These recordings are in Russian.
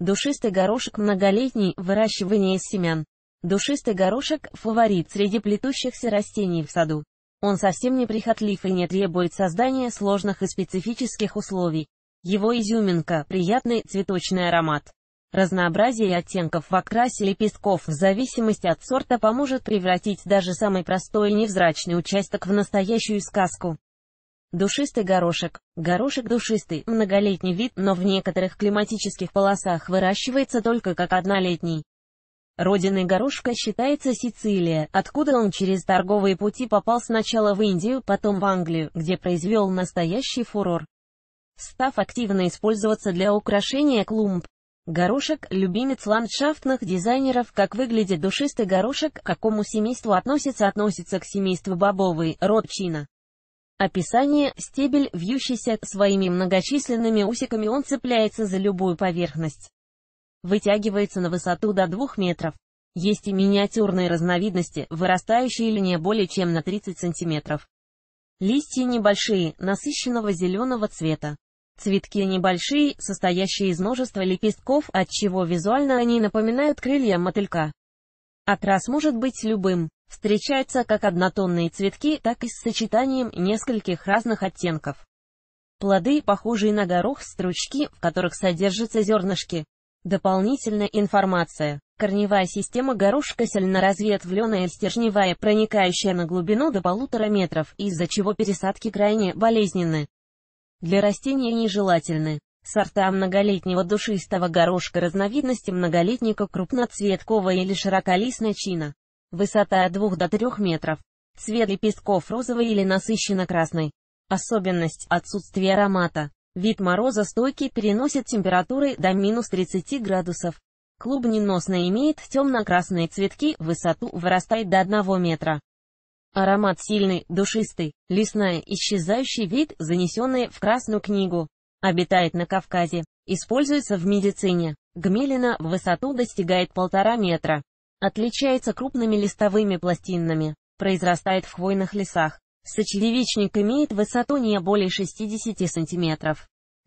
Душистый горошек многолетний, выращивание из семян. Душистый горошек – фаворит среди плетущихся растений в саду. Он совсем не прихотлив и не требует создания сложных и специфических условий. Его изюминка – приятный цветочный аромат. Разнообразие оттенков в окрасе лепестков в зависимости от сорта поможет превратить даже самый простой и невзрачный участок в настоящую сказку. Душистый горошек. Горошек душистый, многолетний вид, но в некоторых климатических полосах выращивается только как однолетний. Родиной горошка считается Сицилия, откуда он через торговые пути попал сначала в Индию, потом в Англию, где произвел настоящий фурор, став активно использоваться для украшения клумб. Горошек – любимец ландшафтных дизайнеров, как выглядит душистый горошек, к какому семейству относится относится к семейству бобовый, род пчина. Описание «Стебель, вьющийся своими многочисленными усиками, он цепляется за любую поверхность. Вытягивается на высоту до 2 метров. Есть и миниатюрные разновидности, вырастающие или не более чем на 30 сантиметров. Листья небольшие, насыщенного зеленого цвета. Цветки небольшие, состоящие из множества лепестков, отчего визуально они напоминают крылья мотылька. Окрас может быть любым. Встречаются как однотонные цветки, так и с сочетанием нескольких разных оттенков. Плоды, похожие на горох, стручки, в которых содержатся зернышки. Дополнительная информация. Корневая система горошка сильно разветвленная, стержневая, проникающая на глубину до полутора метров, из-за чего пересадки крайне болезненны. Для растения нежелательны. Сорта многолетнего душистого горошка разновидности многолетника крупноцветкового или широколистная чина. Высота от 2 до 3 метров. Цвет лепестков розовый или насыщенно-красный. Особенность – отсутствие аромата. Вид мороза стойкий переносит температуры до минус 30 градусов. Клуб неносный имеет темно-красные цветки, высоту вырастает до 1 метра. Аромат сильный, душистый, лесная, исчезающий вид, занесенный в Красную книгу. Обитает на Кавказе. Используется в медицине. Гмелина высоту достигает полтора метра. Отличается крупными листовыми пластинами, произрастает в хвойных лесах. Сочевичник имеет высоту не более 60 см.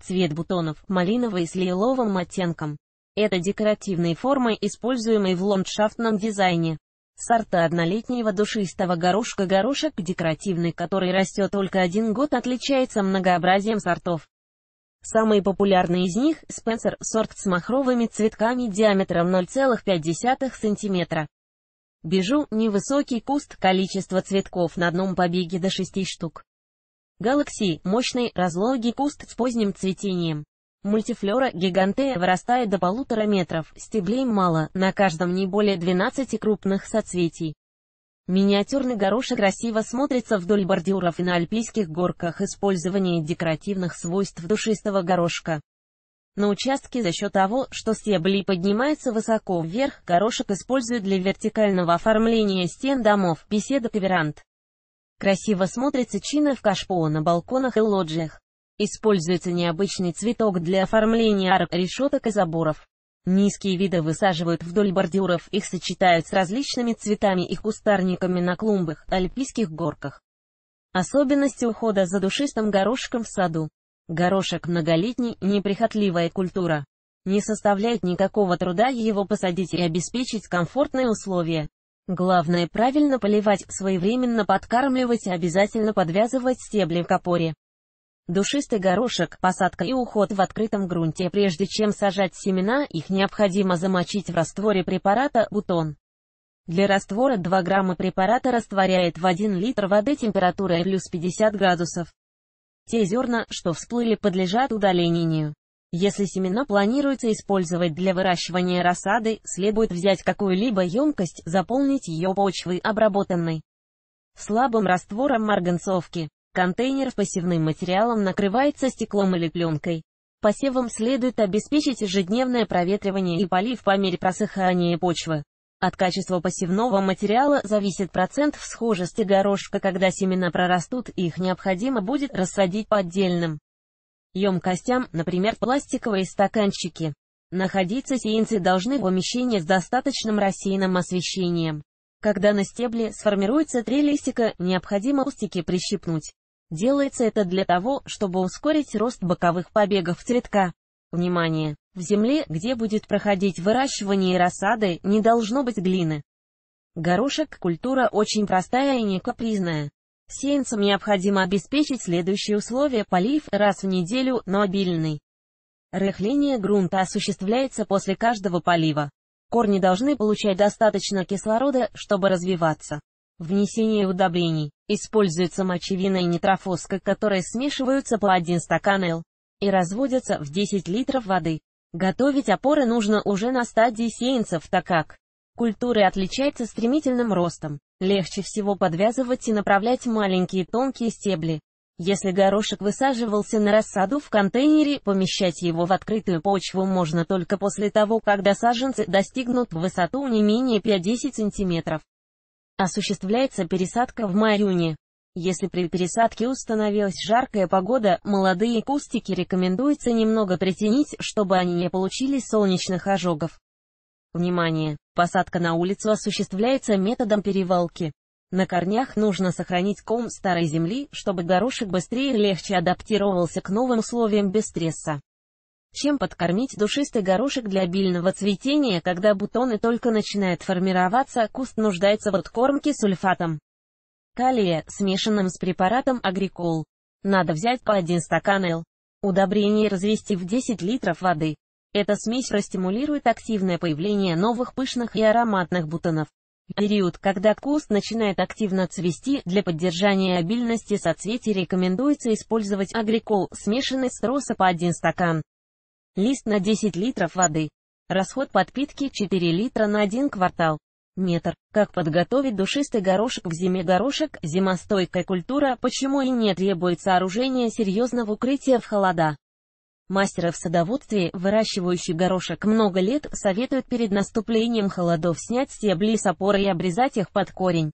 Цвет бутонов – малиновый с лиловым оттенком. Это декоративные формы, используемые в ландшафтном дизайне. Сорта однолетнего душистого горошка горошек декоративный, который растет только один год, отличается многообразием сортов. Самые популярные из них – Спенсер сорт с махровыми цветками диаметром 0,5 см. Бежу – невысокий куст, количество цветков на одном побеге до 6 штук. Галакси – мощный, разлогий куст с поздним цветением. Мультифлора гигантея вырастает до полутора метров, стеблей мало, на каждом не более 12 крупных соцветий. Миниатюрный горошек красиво смотрится вдоль бордюров и на альпийских горках использование декоративных свойств душистого горошка. На участке за счет того, что стебли поднимаются высоко вверх, горошек используют для вертикального оформления стен домов, беседок и веранд. Красиво смотрится чина в кашпо на балконах и лоджиях. Используется необычный цветок для оформления арок, решеток и заборов. Низкие виды высаживают вдоль бордюров, их сочетают с различными цветами и кустарниками на клумбах, альпийских горках. Особенности ухода за душистым горошком в саду. Горошек многолетний, неприхотливая культура. Не составляет никакого труда его посадить и обеспечить комфортные условия. Главное правильно поливать, своевременно подкармливать и обязательно подвязывать стебли к опоре. Душистый горошек, посадка и уход в открытом грунте. Прежде чем сажать семена, их необходимо замочить в растворе препарата «Бутон». Для раствора 2 грамма препарата растворяет в 1 литр воды температурой плюс 50 градусов. Те зерна, что всплыли, подлежат удалению. Если семена планируется использовать для выращивания рассады, следует взять какую-либо емкость, заполнить ее почвой обработанной слабым раствором марганцовки. Контейнер с посевным материалом накрывается стеклом или пленкой. Посевам следует обеспечить ежедневное проветривание и полив по мере просыхания почвы. От качества посевного материала зависит процент всхожести горошка, когда семена прорастут, их необходимо будет рассадить по отдельным емкостям, например, пластиковые стаканчики. Находиться сеянцы должны в помещении с достаточным рассеянным освещением. Когда на стебле сформируется три листика, необходимо устики прищипнуть. Делается это для того, чтобы ускорить рост боковых побегов цветка. Внимание! В земле, где будет проходить выращивание рассады, не должно быть глины. Горошек – культура очень простая и не капризная. Сеянцам необходимо обеспечить следующие условия – полив раз в неделю, но обильный. Рыхление грунта осуществляется после каждого полива. Корни должны получать достаточно кислорода, чтобы развиваться внесение удобрений. Используется мочевина и нитрофоска, которые смешиваются по 1 стакан Л и разводятся в 10 литров воды. Готовить опоры нужно уже на стадии сеянцев, так как культуры отличается стремительным ростом. Легче всего подвязывать и направлять маленькие тонкие стебли. Если горошек высаживался на рассаду в контейнере, помещать его в открытую почву можно только после того, когда саженцы достигнут высоту не менее 5-10 см. Осуществляется пересадка в мае-июне. Если при пересадке установилась жаркая погода, молодые кустики рекомендуется немного притянить, чтобы они не получили солнечных ожогов. Внимание! Посадка на улицу осуществляется методом перевалки. На корнях нужно сохранить ком старой земли, чтобы горошек быстрее и легче адаптировался к новым условиям без стресса чем подкормить душистый горошек для обильного цветения, когда бутоны только начинают формироваться, куст нуждается в откормке сульфатом калия, смешанным с препаратом агрикол. Надо взять по 1 стакан Л. Удобрение развести в 10 литров воды. Эта смесь растимулирует активное появление новых пышных и ароматных бутонов. Период, когда куст начинает активно цвести, для поддержания обильности соцветий рекомендуется использовать агрикол, смешанный с роса по 1 стакан. Лист на 10 литров воды. Расход подпитки 4 литра на 1 квартал. Метр. Как подготовить душистый горошек в зиме горошек, зимостойкая культура, почему и не требуется сооружения серьезного укрытия в холода. Мастеры в садоводстве, выращивающие горошек много лет, советуют перед наступлением холодов снять стебли с опоры и обрезать их под корень.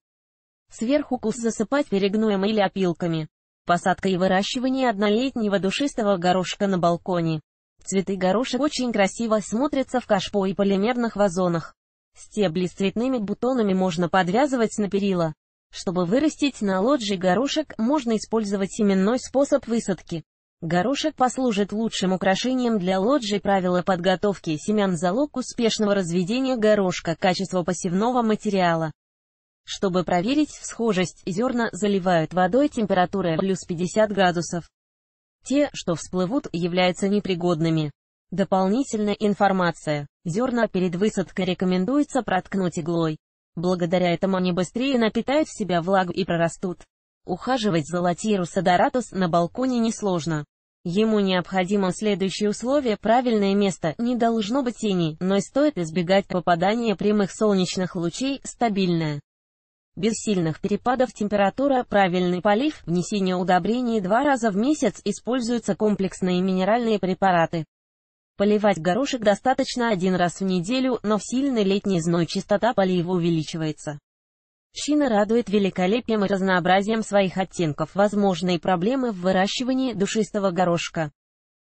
Сверху кус засыпать перегноем или опилками. Посадка и выращивание однолетнего душистого горошка на балконе. Цветы горошек очень красиво смотрятся в кашпо и полимерных вазонах. Стебли с цветными бутонами можно подвязывать на перила. Чтобы вырастить на лоджии горошек, можно использовать семенной способ высадки. Горошек послужит лучшим украшением для лоджии. правила подготовки семян залог успешного разведения горошка, качество посевного материала. Чтобы проверить всхожесть, зерна заливают водой температуры плюс 50 градусов. Те, что всплывут, являются непригодными. Дополнительная информация. Зерна перед высадкой рекомендуется проткнуть иглой. Благодаря этому они быстрее напитают в себя влагу и прорастут. Ухаживать за латирус адоратус на балконе несложно. Ему необходимо следующее условие – правильное место, не должно быть тени, но стоит избегать попадания прямых солнечных лучей, стабильное без сильных перепадов температура, правильный полив, внесение удобрений два раза в месяц, используются комплексные минеральные препараты. Поливать горошек достаточно один раз в неделю, но в сильный летний зной частота полива увеличивается. Щина радует великолепием и разнообразием своих оттенков возможные проблемы в выращивании душистого горошка.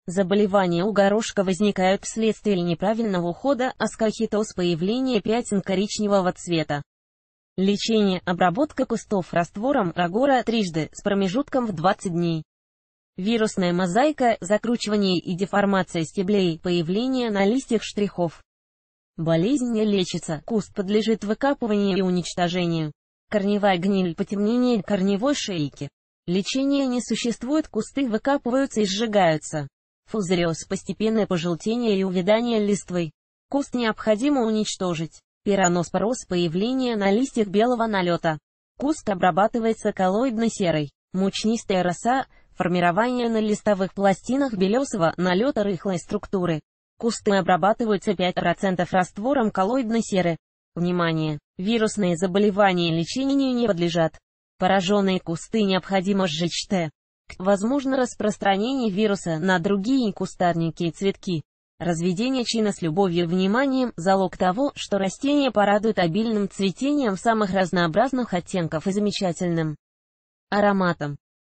Заболевания у горошка возникают вследствие неправильного ухода, аскохитоз появления пятен коричневого цвета. Лечение обработка кустов раствором рагора трижды с промежутком в 20 дней. Вирусная мозаика, закручивание и деформация стеблей, появление на листьях штрихов. Болезнь не лечится, куст подлежит выкапыванию и уничтожению. Корневая гниль, потемнение корневой шейки. Лечение не существует, кусты выкапываются и сжигаются. Фузариоз, постепенное пожелтение и увядание листвы. Куст необходимо уничтожить. Пираноспороз появление на листьях белого налета. Куст обрабатывается коллоидной серой. Мучнистая роса, формирование на листовых пластинах белесого налета рыхлой структуры. Кусты обрабатываются 5% раствором коллоидной серы. Внимание! Вирусные заболевания лечению не подлежат. Пораженные кусты необходимо сжечь Т. Возможно распространение вируса на другие кустарники и цветки. Разведение чина с любовью и вниманием – залог того, что растения порадуют обильным цветением самых разнообразных оттенков и замечательным ароматом.